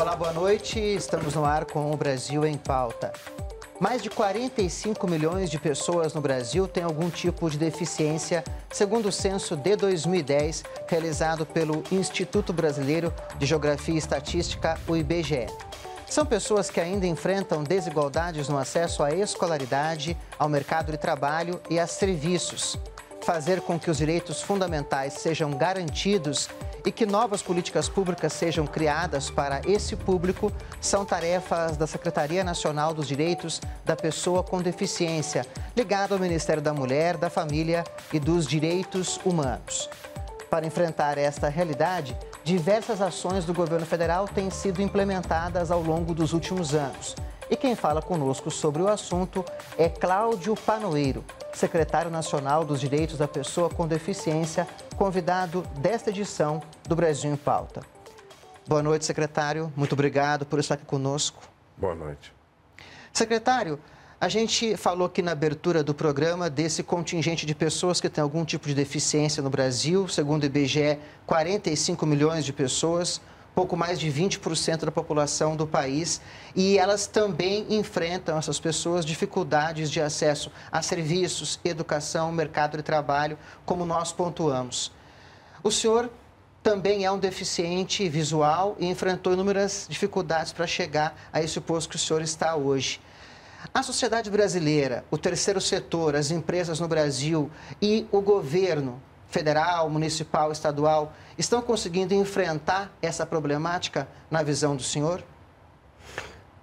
Olá, boa noite. Estamos no ar com o Brasil em Pauta. Mais de 45 milhões de pessoas no Brasil têm algum tipo de deficiência, segundo o censo de 2010, realizado pelo Instituto Brasileiro de Geografia e Estatística, o IBGE. São pessoas que ainda enfrentam desigualdades no acesso à escolaridade, ao mercado de trabalho e a serviços. Fazer com que os direitos fundamentais sejam garantidos e que novas políticas públicas sejam criadas para esse público são tarefas da Secretaria Nacional dos Direitos da Pessoa com Deficiência, ligada ao Ministério da Mulher, da Família e dos Direitos Humanos. Para enfrentar esta realidade, diversas ações do governo federal têm sido implementadas ao longo dos últimos anos. E quem fala conosco sobre o assunto é Cláudio Panoeiro, secretário nacional dos Direitos da Pessoa com Deficiência convidado desta edição do Brasil em Pauta. Boa noite, secretário. Muito obrigado por estar aqui conosco. Boa noite. Secretário, a gente falou aqui na abertura do programa desse contingente de pessoas que tem algum tipo de deficiência no Brasil. Segundo o IBGE, 45 milhões de pessoas pouco mais de 20% da população do país e elas também enfrentam, essas pessoas, dificuldades de acesso a serviços, educação, mercado de trabalho, como nós pontuamos. O senhor também é um deficiente visual e enfrentou inúmeras dificuldades para chegar a esse posto que o senhor está hoje. A sociedade brasileira, o terceiro setor, as empresas no Brasil e o governo federal, municipal, estadual, estão conseguindo enfrentar essa problemática na visão do senhor?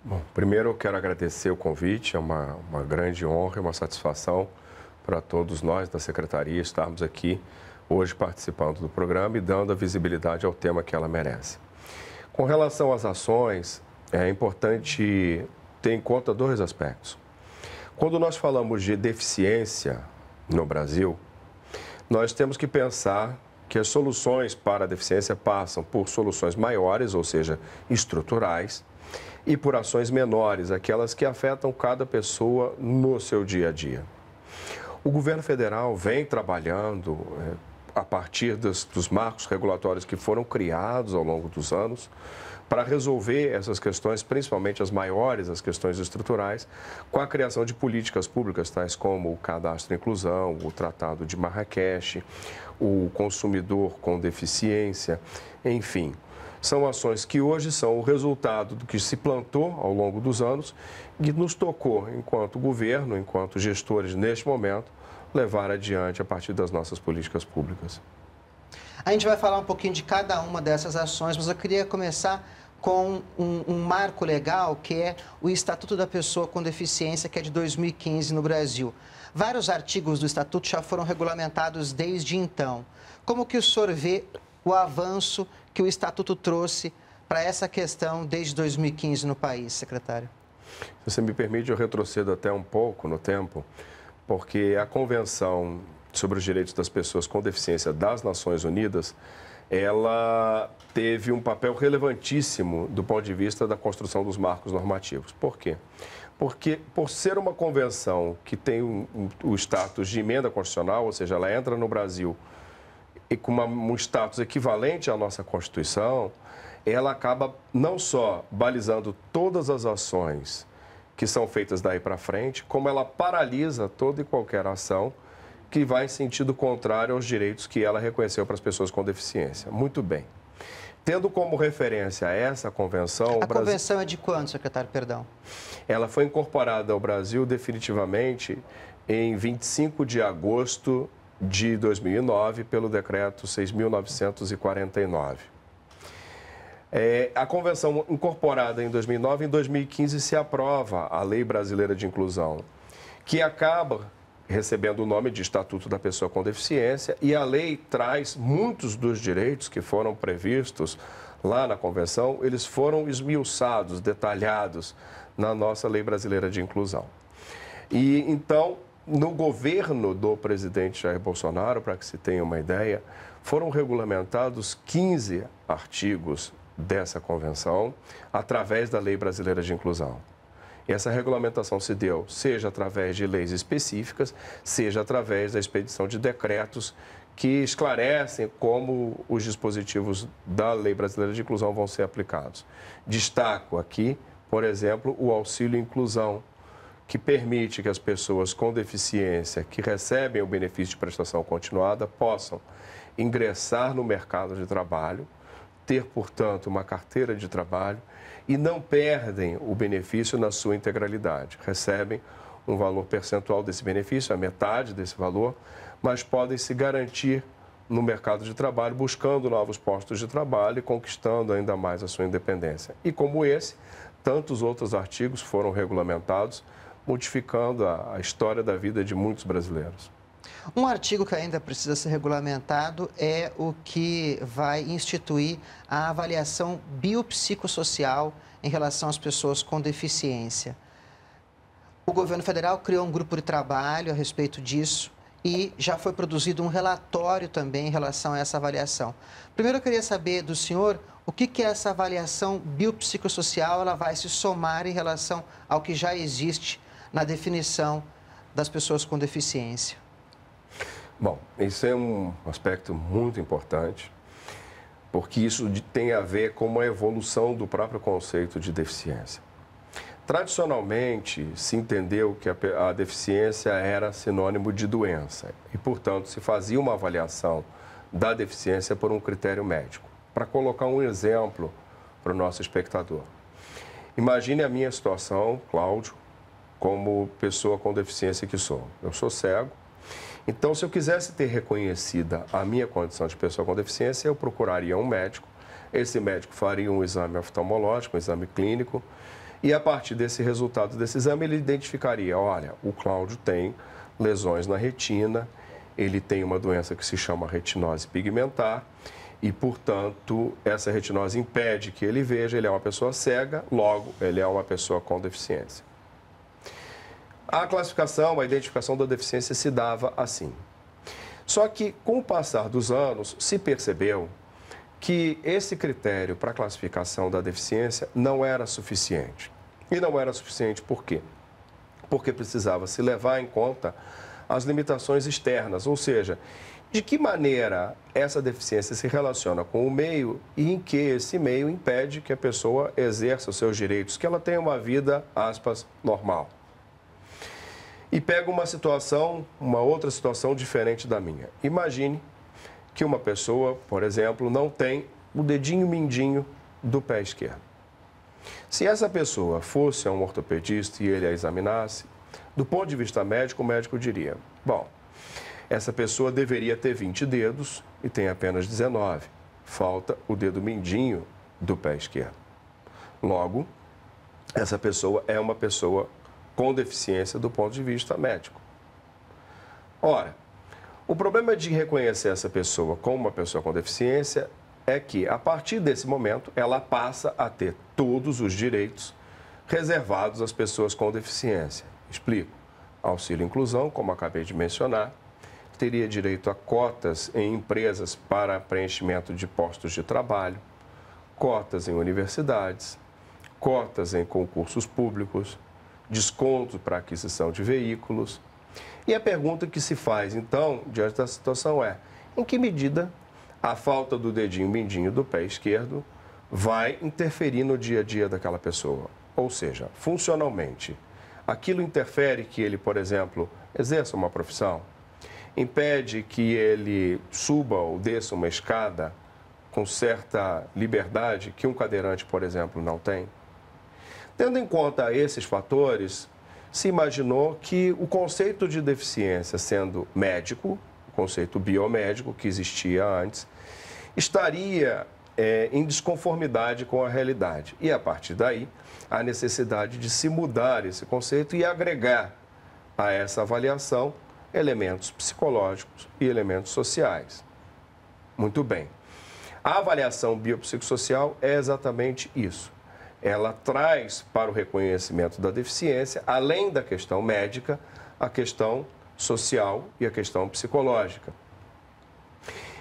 Bom, primeiro eu quero agradecer o convite, é uma, uma grande honra e uma satisfação para todos nós da Secretaria estarmos aqui hoje participando do programa e dando a visibilidade ao tema que ela merece. Com relação às ações, é importante ter em conta dois aspectos. Quando nós falamos de deficiência no Brasil, nós temos que pensar que as soluções para a deficiência passam por soluções maiores, ou seja, estruturais, e por ações menores, aquelas que afetam cada pessoa no seu dia a dia. O governo federal vem trabalhando eh, a partir dos, dos marcos regulatórios que foram criados ao longo dos anos, para resolver essas questões, principalmente as maiores, as questões estruturais, com a criação de políticas públicas, tais como o cadastro de inclusão, o tratado de Marrakech, o consumidor com deficiência, enfim. São ações que hoje são o resultado do que se plantou ao longo dos anos e nos tocou, enquanto governo, enquanto gestores neste momento, levar adiante a partir das nossas políticas públicas. A gente vai falar um pouquinho de cada uma dessas ações, mas eu queria começar com um, um, marco legal que é o Estatuto da Pessoa com Deficiência, que é de 2015 no Brasil. Vários artigos do Estatuto já foram regulamentados desde então. Como que o senhor vê o avanço que o Estatuto trouxe para essa questão desde 2015 no país, secretário? Se você me permite, eu retrocedo até um pouco no tempo porque a Convenção sobre os Direitos das Pessoas com Deficiência das Nações Unidas, ela teve um papel relevantíssimo do ponto de vista da construção dos marcos normativos. Por quê? Porque, por ser uma convenção que tem um, um, o status de emenda constitucional, ou seja, ela entra no Brasil e com uma, um status equivalente à nossa Constituição, ela acaba não só balizando todas as ações que são feitas daí para frente, como ela paralisa toda e qualquer ação que vai em sentido contrário aos direitos que ela reconheceu para as pessoas com deficiência. Muito bem. Tendo como referência essa convenção. A convenção Brasil... é de quando, secretário? Perdão. Ela foi incorporada ao Brasil definitivamente em 25 de agosto de 2009 pelo decreto 6.949. É, a convenção incorporada em 2009, em 2015 se aprova a Lei Brasileira de Inclusão, que acaba recebendo o nome de Estatuto da Pessoa com Deficiência e a lei traz muitos dos direitos que foram previstos lá na convenção, eles foram esmiuçados, detalhados na nossa Lei Brasileira de Inclusão. E então, no governo do presidente Jair Bolsonaro, para que se tenha uma ideia, foram regulamentados 15 artigos dessa convenção através da Lei Brasileira de Inclusão. Essa regulamentação se deu seja através de leis específicas, seja através da expedição de decretos que esclarecem como os dispositivos da Lei Brasileira de Inclusão vão ser aplicados. Destaco aqui, por exemplo, o auxílio inclusão, que permite que as pessoas com deficiência que recebem o benefício de prestação continuada possam ingressar no mercado de trabalho ter, portanto, uma carteira de trabalho e não perdem o benefício na sua integralidade. Recebem um valor percentual desse benefício, a metade desse valor, mas podem se garantir no mercado de trabalho, buscando novos postos de trabalho e conquistando ainda mais a sua independência. E como esse, tantos outros artigos foram regulamentados, modificando a, a história da vida de muitos brasileiros. Um artigo que ainda precisa ser regulamentado é o que vai instituir a avaliação biopsicossocial em relação às pessoas com deficiência. O governo federal criou um grupo de trabalho a respeito disso e já foi produzido um relatório também em relação a essa avaliação. Primeiro, eu queria saber do senhor o que, que essa avaliação biopsicossocial ela vai se somar em relação ao que já existe na definição das pessoas com deficiência. Bom, isso é um aspecto muito importante, porque isso tem a ver com uma evolução do próprio conceito de deficiência. Tradicionalmente, se entendeu que a, a deficiência era sinônimo de doença e, portanto, se fazia uma avaliação da deficiência por um critério médico. Para colocar um exemplo para o nosso espectador. Imagine a minha situação, Cláudio, como pessoa com deficiência que sou. Eu sou cego, então, se eu quisesse ter reconhecida a minha condição de pessoa com deficiência, eu procuraria um médico. Esse médico faria um exame oftalmológico, um exame clínico, e a partir desse resultado desse exame, ele identificaria: olha, o Cláudio tem lesões na retina, ele tem uma doença que se chama retinose pigmentar e, portanto, essa retinose impede que ele veja, ele é uma pessoa cega, logo, ele é uma pessoa com deficiência. A classificação, a identificação da deficiência se dava assim. Só que, com o passar dos anos, se percebeu que esse critério para classificação da deficiência não era suficiente. E não era suficiente por quê? Porque precisava se levar em conta as limitações externas, ou seja, de que maneira essa deficiência se relaciona com o meio e em que esse meio impede que a pessoa exerça os seus direitos, que ela tenha uma vida, aspas, normal e pega uma situação, uma outra situação diferente da minha. Imagine que uma pessoa, por exemplo, não tem o dedinho mindinho do pé esquerdo. Se essa pessoa fosse a um ortopedista e ele a examinasse, do ponto de vista médico, o médico diria: bom, essa pessoa deveria ter 20 dedos e tem apenas 19. Falta o dedo mindinho do pé esquerdo. Logo, essa pessoa é uma pessoa com deficiência do ponto de vista médico. Ora, o problema de reconhecer essa pessoa como uma pessoa com deficiência é que, a partir desse momento, ela passa a ter todos os direitos reservados às pessoas com deficiência. Explico. Auxílio inclusão, como acabei de mencionar, teria direito a cotas em empresas para preenchimento de postos de trabalho, cotas em universidades, cotas em concursos públicos, desconto para aquisição de veículos. E a pergunta que se faz, então, diante da situação é: em que medida a falta do dedinho mindinho do pé esquerdo vai interferir no dia a dia daquela pessoa? Ou seja, funcionalmente, aquilo interfere que ele, por exemplo, exerça uma profissão, impede que ele suba ou desça uma escada com certa liberdade que um cadeirante, por exemplo, não tem? Tendo em conta esses fatores, se imaginou que o conceito de deficiência, sendo médico, o conceito biomédico que existia antes, estaria é, em desconformidade com a realidade. E a partir daí, a necessidade de se mudar esse conceito e agregar a essa avaliação elementos psicológicos e elementos sociais. Muito bem. A avaliação biopsicossocial é exatamente isso ela traz para o reconhecimento da deficiência, além da questão médica, a questão social e a questão psicológica.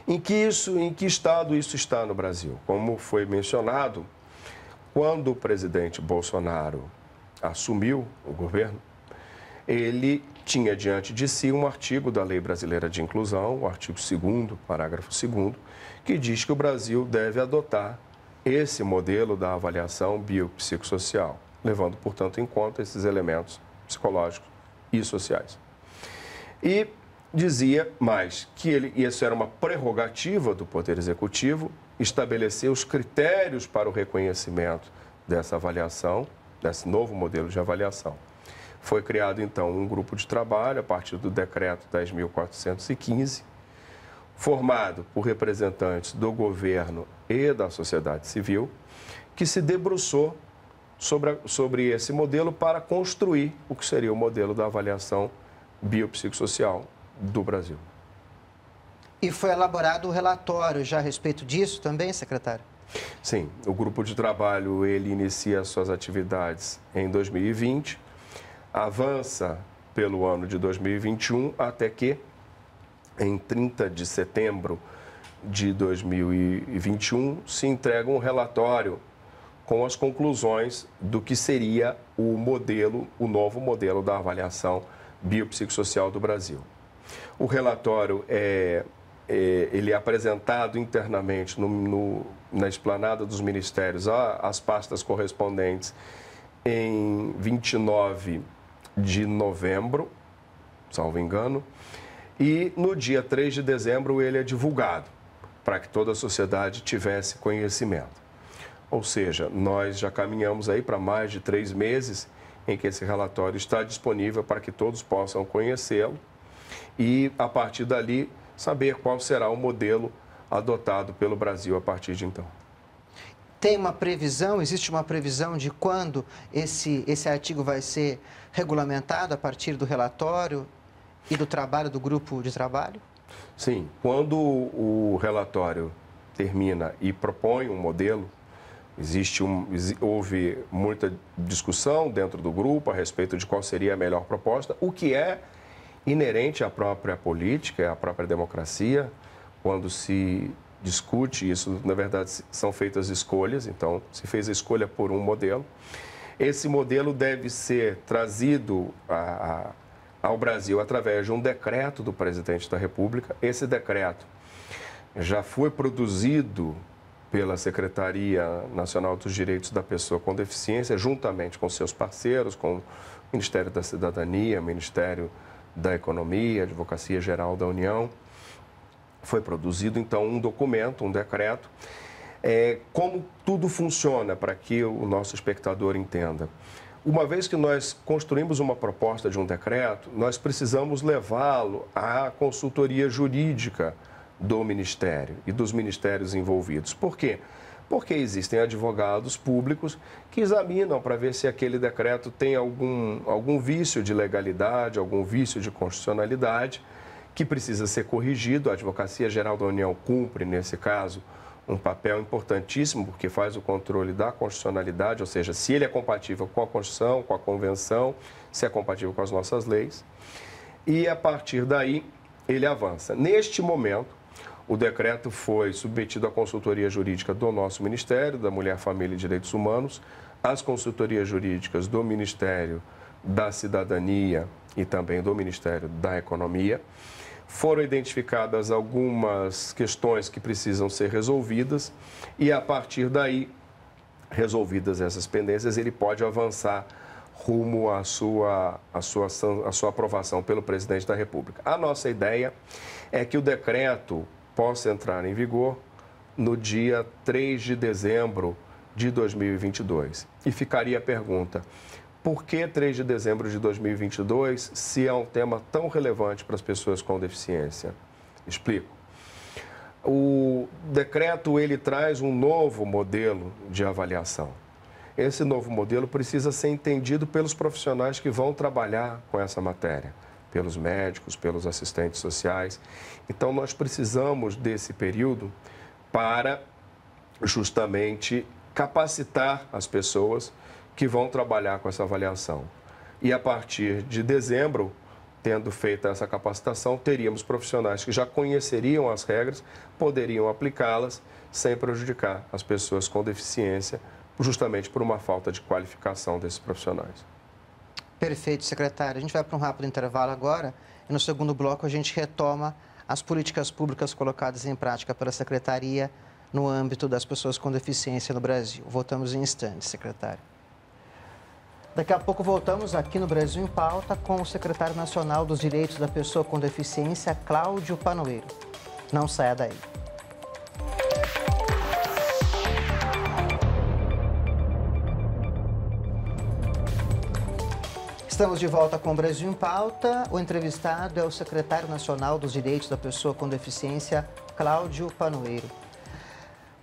Em que isso, em que estado isso está no Brasil? Como foi mencionado, quando o presidente Bolsonaro assumiu o governo, ele tinha diante de si um artigo da Lei Brasileira de Inclusão, o artigo 2 parágrafo 2 que diz que o Brasil deve adotar esse modelo da avaliação biopsicossocial, levando, portanto, em conta esses elementos psicológicos e sociais. E dizia mais que ele, e isso era uma prerrogativa do Poder Executivo, estabelecer os critérios para o reconhecimento dessa avaliação, desse novo modelo de avaliação. Foi criado, então, um grupo de trabalho a partir do decreto 10.415, formado por representantes do governo e da sociedade civil, que se debruçou sobre, sobre esse modelo para construir o que seria o modelo da avaliação biopsicossocial do Brasil. E foi elaborado o um relatório já a respeito disso também, secretário? Sim, o grupo de trabalho ele inicia suas atividades em 2020, avança pelo ano de 2021 até que em 30 de setembro de 2021, se entrega um relatório com as conclusões do que seria o modelo, o novo modelo da avaliação biopsicossocial do Brasil. O relatório é, é ele é apresentado internamente no, no, na esplanada dos ministérios às pastas correspondentes em 29 de novembro, salvo engano, e no dia 3 de dezembro ele é divulgado para que toda a sociedade tivesse conhecimento. Ou seja, nós já caminhamos aí para mais de três meses em que esse relatório está disponível para que todos possam conhecê-lo e, a partir dali, saber qual será o modelo adotado pelo Brasil a partir de então. Tem uma previsão, existe uma previsão de quando esse, esse artigo vai ser regulamentado a partir do relatório? e do trabalho do grupo de trabalho? Sim, quando o relatório termina e propõe um modelo, existe um, houve muita discussão dentro do grupo a respeito de qual seria a melhor proposta, o que é inerente à própria política, à própria democracia, quando se discute isso, na verdade são feitas escolhas, então se fez a escolha por um modelo. Esse modelo deve ser trazido a, a ao Brasil através de um decreto do presidente da República. Esse decreto já foi produzido pela Secretaria Nacional dos Direitos da Pessoa com Deficiência, juntamente com seus parceiros, com o Ministério da Cidadania, Ministério da Economia, Advocacia Geral da União. Foi produzido, então, um documento, um decreto. É, como tudo funciona, para que o nosso espectador entenda. Uma vez que nós construímos uma proposta de um decreto, nós precisamos levá-lo à consultoria jurídica do Ministério e dos ministérios envolvidos. Por quê? Porque existem advogados públicos que examinam para ver se aquele decreto tem algum, algum vício de legalidade, algum vício de constitucionalidade, que precisa ser corrigido. A Advocacia Geral da União cumpre, nesse caso, um papel importantíssimo, porque faz o controle da constitucionalidade, ou seja, se ele é compatível com a Constituição, com a Convenção, se é compatível com as nossas leis. E a partir daí, ele avança. Neste momento, o decreto foi submetido à consultoria jurídica do nosso Ministério da Mulher, Família e Direitos Humanos, às consultorias jurídicas do Ministério da Cidadania e também do Ministério da Economia. Foram identificadas algumas questões que precisam ser resolvidas e, a partir daí, resolvidas essas pendências, ele pode avançar rumo à sua, à sua, à sua aprovação pelo presidente da República. A nossa ideia é que o decreto possa entrar em vigor no dia 3 de dezembro de 2022. E ficaria a pergunta: por que 3 de dezembro de 2022, se é um tema tão relevante para as pessoas com deficiência? Explico. O decreto ele traz um novo modelo de avaliação. Esse novo modelo precisa ser entendido pelos profissionais que vão trabalhar com essa matéria, pelos médicos, pelos assistentes sociais. Então nós precisamos desse período para justamente capacitar as pessoas que vão trabalhar com essa avaliação. E a partir de dezembro, tendo feita essa capacitação, teríamos profissionais que já conheceriam as regras, poderiam aplicá-las sem prejudicar as pessoas com deficiência, justamente por uma falta de qualificação desses profissionais. Perfeito, secretário. A gente vai para um rápido intervalo agora e no segundo bloco a gente retoma as políticas públicas colocadas em prática pela secretaria no âmbito das pessoas com deficiência no Brasil. Voltamos em instantes, secretário. Daqui a pouco voltamos aqui no Brasil em Pauta com o secretário nacional dos Direitos da Pessoa com Deficiência, Cláudio Panoeiro. Não saia daí. Estamos de volta com o Brasil em Pauta. O entrevistado é o secretário nacional dos Direitos da Pessoa com Deficiência, Cláudio Panoeiro.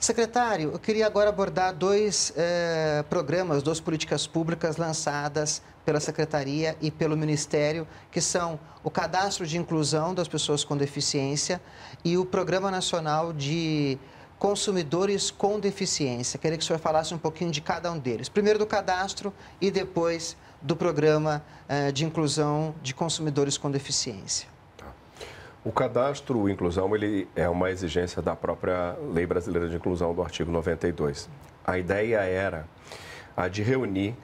Secretário, eu queria agora abordar dois eh, programas, duas políticas públicas lançadas pela Secretaria e pelo Ministério, que são o Cadastro de Inclusão das Pessoas com Deficiência e o Programa Nacional de Consumidores com Deficiência. Queria que o senhor falasse um pouquinho de cada um deles. Primeiro do cadastro e depois do Programa eh, de Inclusão de Consumidores com Deficiência. O cadastro inclusão ele é uma exigência da própria Lei Brasileira de Inclusão do artigo 92. A ideia era a de reunir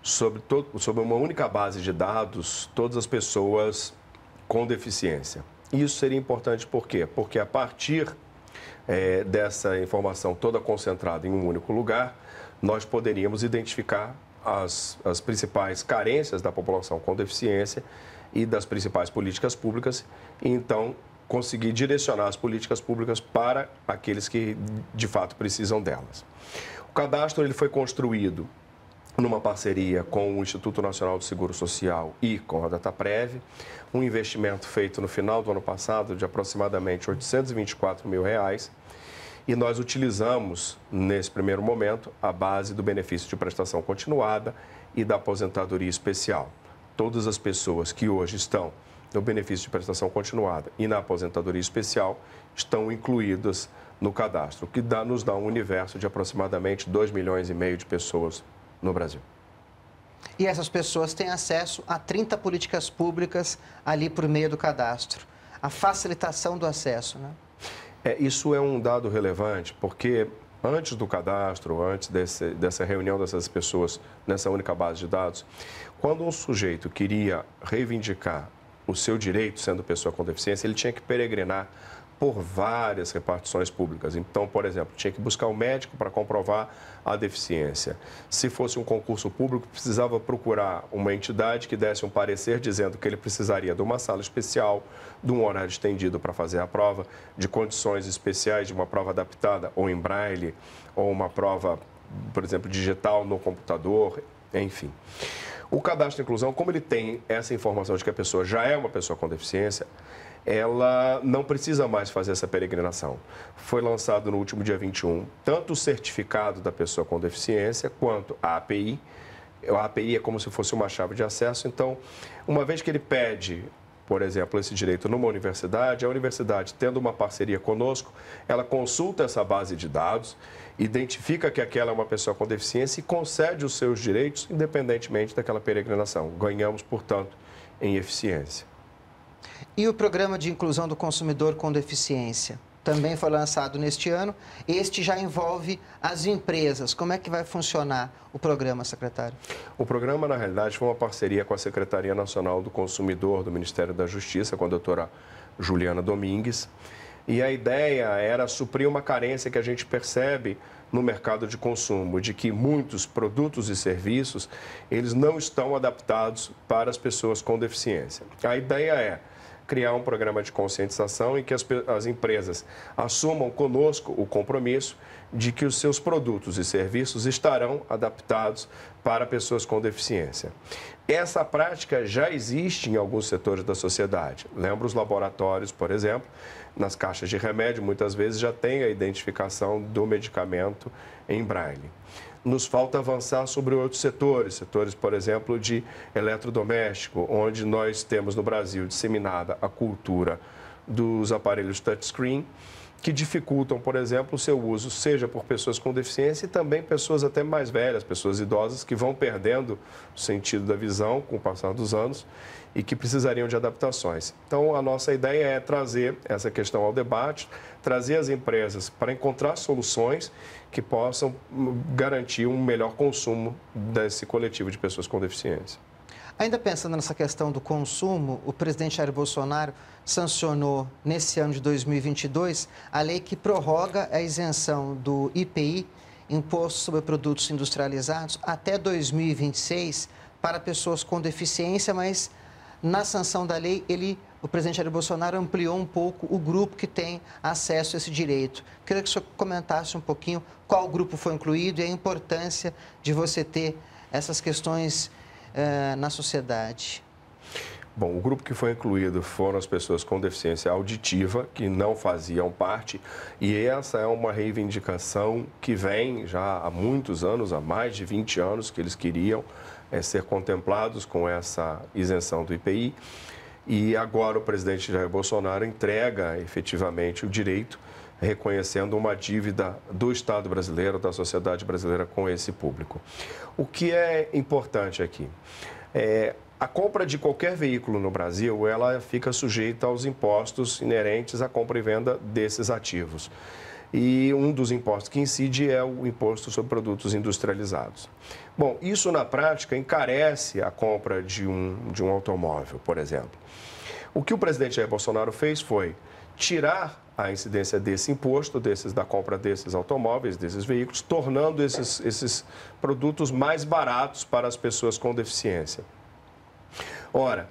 sobre, todo, sobre uma única base de dados todas as pessoas com deficiência. Isso seria importante por quê? Porque a partir é, dessa informação toda concentrada em um único lugar, nós poderíamos identificar as, as principais carências da população com deficiência e das principais políticas públicas, e então conseguir direcionar as políticas públicas para aqueles que de fato precisam delas. O cadastro ele foi construído numa parceria com o Instituto Nacional do Seguro Social e com a Dataprev, um investimento feito no final do ano passado de aproximadamente 824 mil reais, e nós utilizamos nesse primeiro momento a base do benefício de prestação continuada e da aposentadoria especial todas as pessoas que hoje estão no benefício de prestação continuada e na aposentadoria especial estão incluídas no cadastro, o que dá, nos dá um universo de aproximadamente 2 milhões e meio de pessoas no Brasil. E essas pessoas têm acesso a 30 políticas públicas ali por meio do cadastro. A facilitação do acesso, né? É, isso é um dado relevante, porque antes do cadastro, antes desse, dessa reunião dessas pessoas nessa única base de dados, quando um sujeito queria reivindicar o seu direito, sendo pessoa com deficiência, ele tinha que peregrinar por várias repartições públicas. Então, por exemplo, tinha que buscar o um médico para comprovar a deficiência. Se fosse um concurso público, precisava procurar uma entidade que desse um parecer dizendo que ele precisaria de uma sala especial, de um horário estendido para fazer a prova, de condições especiais, de uma prova adaptada ou em braille, ou uma prova, por exemplo, digital no computador, enfim. O cadastro de inclusão, como ele tem essa informação de que a pessoa já é uma pessoa com deficiência, ela não precisa mais fazer essa peregrinação. Foi lançado no último dia 21 tanto o certificado da pessoa com deficiência quanto a API. A API é como se fosse uma chave de acesso, então, uma vez que ele pede por exemplo, esse direito numa universidade, a universidade, tendo uma parceria conosco, ela consulta essa base de dados, identifica que aquela é uma pessoa com deficiência e concede os seus direitos, independentemente daquela peregrinação. Ganhamos, portanto, em eficiência. E o programa de inclusão do consumidor com deficiência? também foi lançado neste ano. Este já envolve as empresas. Como é que vai funcionar o programa, secretário? O programa, na realidade, foi uma parceria com a Secretaria Nacional do Consumidor do Ministério da Justiça, com a doutora Juliana Domingues. E a ideia era suprir uma carência que a gente percebe no mercado de consumo, de que muitos produtos e serviços, eles não estão adaptados para as pessoas com deficiência. A ideia é criar um programa de conscientização em que as, as empresas assumam conosco o compromisso de que os seus produtos e serviços estarão adaptados para pessoas com deficiência. Essa prática já existe em alguns setores da sociedade. Lembra os laboratórios, por exemplo, nas caixas de remédio, muitas vezes já tem a identificação do medicamento em braille nos falta avançar sobre outros setores, setores, por exemplo, de eletrodoméstico, onde nós temos no Brasil disseminada a cultura dos aparelhos touchscreen que dificultam, por exemplo, o seu uso, seja por pessoas com deficiência e também pessoas até mais velhas, pessoas idosas que vão perdendo o sentido da visão com o passar dos anos e que precisariam de adaptações. Então, a nossa ideia é trazer essa questão ao debate, trazer as empresas para encontrar soluções que possam hum, garantir um melhor consumo desse coletivo de pessoas com deficiência. Ainda pensando nessa questão do consumo, o presidente Jair Bolsonaro sancionou nesse ano de 2022 a lei que prorroga a isenção do IPI, Imposto sobre Produtos Industrializados, até 2026 para pessoas com deficiência, mas na sanção da lei ele o presidente Jair Bolsonaro ampliou um pouco o grupo que tem acesso a esse direito. Queria que o senhor comentasse um pouquinho qual grupo foi incluído e a importância de você ter essas questões eh, na sociedade? Bom, o grupo que foi incluído foram as pessoas com deficiência auditiva, que não faziam parte, e essa é uma reivindicação que vem já há muitos anos, há mais de 20 anos, que eles queriam é, ser contemplados com essa isenção do IPI. E agora o presidente Jair Bolsonaro entrega efetivamente o direito reconhecendo uma dívida do Estado brasileiro, da sociedade brasileira com esse público. O que é importante aqui? É, a compra de qualquer veículo no Brasil, ela fica sujeita aos impostos inerentes à compra e venda desses ativos. E um dos impostos que incide é o imposto sobre produtos industrializados. Bom, isso na prática encarece a compra de um, de um automóvel, por exemplo. O que o presidente Jair Bolsonaro fez foi tirar a incidência desse imposto, desses, da compra desses automóveis, desses veículos, tornando esses, esses produtos mais baratos para as pessoas com deficiência. Ora,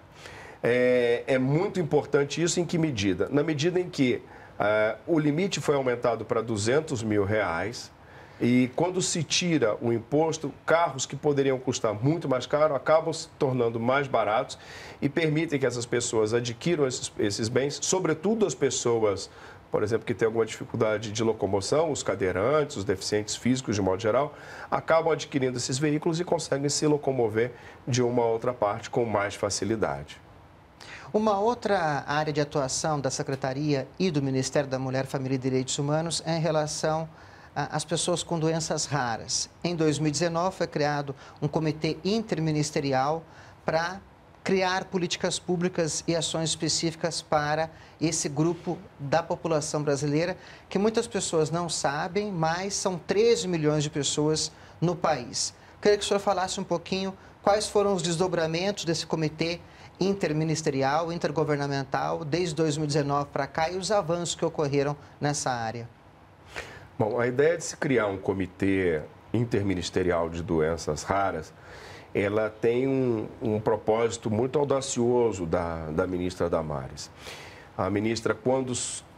é, é muito importante isso em que medida? Na medida em que uh, o limite foi aumentado para 200 mil reais, e quando se tira o imposto, carros que poderiam custar muito mais caro acabam se tornando mais baratos e permitem que essas pessoas adquiram esses, esses bens, sobretudo as pessoas, por exemplo, que têm alguma dificuldade de locomoção, os cadeirantes, os deficientes físicos de modo geral, acabam adquirindo esses veículos e conseguem se locomover de uma outra parte com mais facilidade. Uma outra área de atuação da Secretaria e do Ministério da Mulher, Família e Direitos Humanos é em relação ah, as pessoas com doenças raras. Em 2019 foi criado um comitê interministerial para criar políticas públicas e ações específicas para esse grupo da população brasileira, que muitas pessoas não sabem, mas são 13 milhões de pessoas no país. Queria que o senhor falasse um pouquinho quais foram os desdobramentos desse comitê interministerial, intergovernamental, desde 2019 para cá e os avanços que ocorreram nessa área. Bom, a ideia de se criar um comitê interministerial de doenças raras, ela tem um, um propósito muito audacioso da, da ministra Damares. A ministra, quando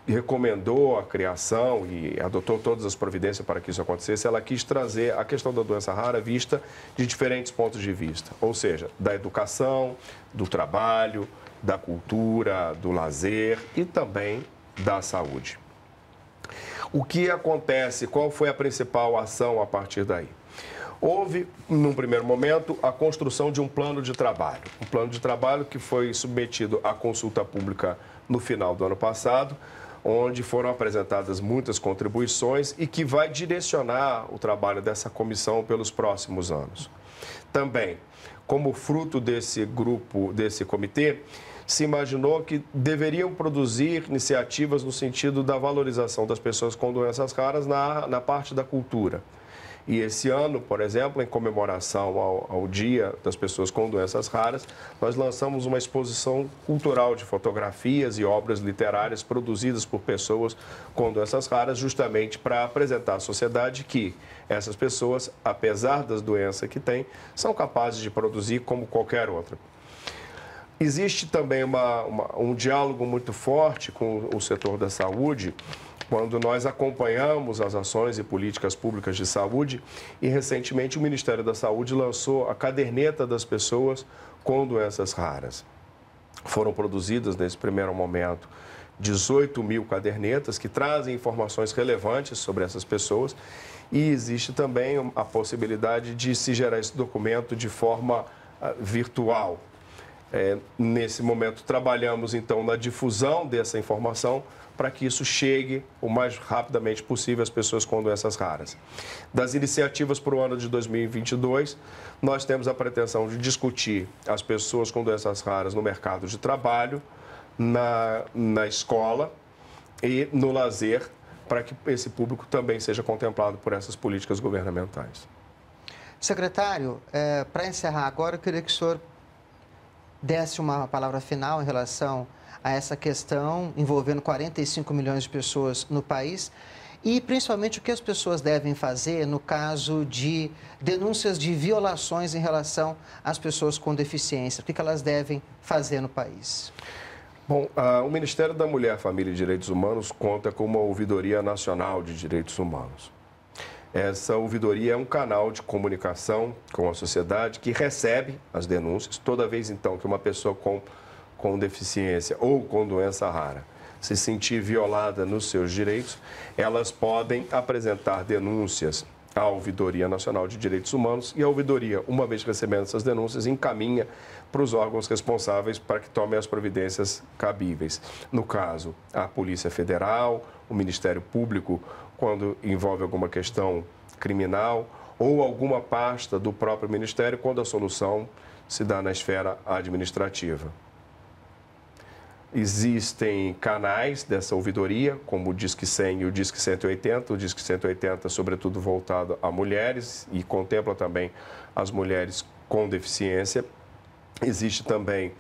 recomendou a criação e adotou todas as providências para que isso acontecesse, ela quis trazer a questão da doença rara vista de diferentes pontos de vista, ou seja, da educação, do trabalho, da cultura, do lazer e também da saúde. O que acontece? Qual foi a principal ação a partir daí? Houve, num primeiro momento, a construção de um plano de trabalho. Um plano de trabalho que foi submetido à consulta pública no final do ano passado, onde foram apresentadas muitas contribuições e que vai direcionar o trabalho dessa comissão pelos próximos anos. Também, como fruto desse grupo, desse comitê, se imaginou que deveriam produzir iniciativas no sentido da valorização das pessoas com doenças raras na, na parte da cultura. E esse ano, por exemplo, em comemoração ao, ao, Dia das Pessoas com Doenças Raras, nós lançamos uma exposição cultural de fotografias e obras literárias produzidas por pessoas com doenças raras, justamente para apresentar à sociedade que essas pessoas, apesar das doenças que têm, são capazes de produzir como qualquer outra. Existe também uma, uma, um diálogo muito forte com o setor da saúde, quando nós acompanhamos as ações e políticas públicas de saúde e recentemente o Ministério da Saúde lançou a caderneta das pessoas com doenças raras. Foram produzidas nesse primeiro momento 18 mil cadernetas que trazem informações relevantes sobre essas pessoas e existe também a possibilidade de se gerar esse documento de forma ah, virtual é, nesse momento, trabalhamos então na difusão dessa informação para que isso chegue o mais rapidamente possível às pessoas com doenças raras. Das iniciativas para o ano de 2022, nós temos a pretensão de discutir as pessoas com doenças raras no mercado de trabalho, na, na escola e no lazer, para que esse público também seja contemplado por essas políticas governamentais. Secretário, é, para encerrar agora, eu queria que o senhor desse uma palavra final em relação a essa questão envolvendo 45 milhões de pessoas no país e principalmente o que as pessoas devem fazer no caso de denúncias de violações em relação às pessoas com deficiência, o que elas devem fazer no país. Bom, uh, o Ministério da Mulher, Família e Direitos Humanos conta com uma ouvidoria nacional de direitos humanos. Essa ouvidoria é um canal de comunicação com a sociedade que recebe as denúncias toda vez então que uma pessoa com, com deficiência ou com doença rara se sentir violada nos seus direitos, elas podem apresentar denúncias à Ouvidoria Nacional de Direitos Humanos e a Ouvidoria, uma vez recebendo essas denúncias, encaminha para os órgãos responsáveis para que tomem as providências cabíveis. No caso, a Polícia Federal, o Ministério Público quando envolve alguma questão criminal ou alguma pasta do próprio Ministério, quando a solução se dá na esfera administrativa. Existem canais dessa ouvidoria, como o Disque 100 e o Disque 180. O Disque 180 sobretudo voltado a mulheres e contempla também as mulheres com deficiência. Existe também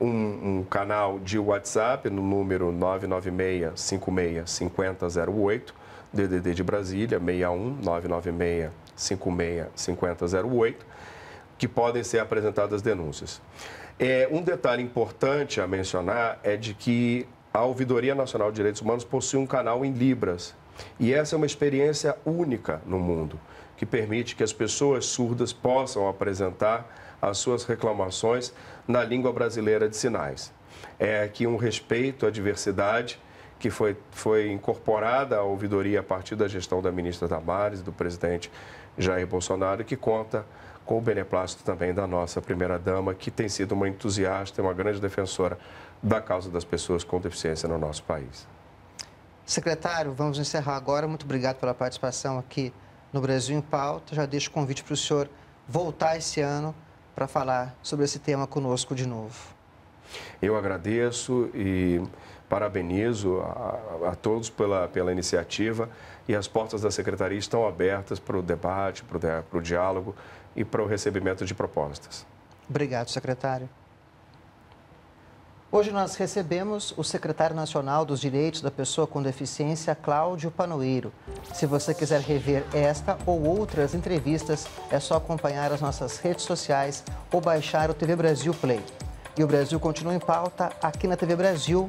um, um canal de WhatsApp no número 996 56 5008 DDD de Brasília, 61 996 que podem ser apresentadas denúncias. É, um detalhe importante a mencionar é de que a Ouvidoria Nacional de Direitos Humanos possui um canal em Libras. E essa é uma experiência única no mundo, que permite que as pessoas surdas possam apresentar as suas reclamações na língua brasileira de sinais. É aqui um respeito à diversidade que foi, foi incorporada à ouvidoria a partir da gestão da ministra Damares e do presidente Jair Bolsonaro, que conta com o beneplácito também da nossa primeira-dama, que tem sido uma entusiasta e uma grande defensora da causa das pessoas com deficiência no nosso país. Secretário, vamos encerrar agora. Muito obrigado pela participação aqui no Brasil em Pauta. Já deixo o convite para o senhor voltar esse ano para falar sobre esse tema conosco de novo. Eu agradeço e Parabenizo a, a todos pela, pela iniciativa e as portas da secretaria estão abertas para o debate, para o diálogo e para o recebimento de propostas. Obrigado, secretário. Hoje nós recebemos o secretário nacional dos Direitos da Pessoa com Deficiência, Cláudio Panoeiro. Se você quiser rever esta ou outras entrevistas, é só acompanhar as nossas redes sociais ou baixar o TV Brasil Play. E o Brasil continua em pauta aqui na TV Brasil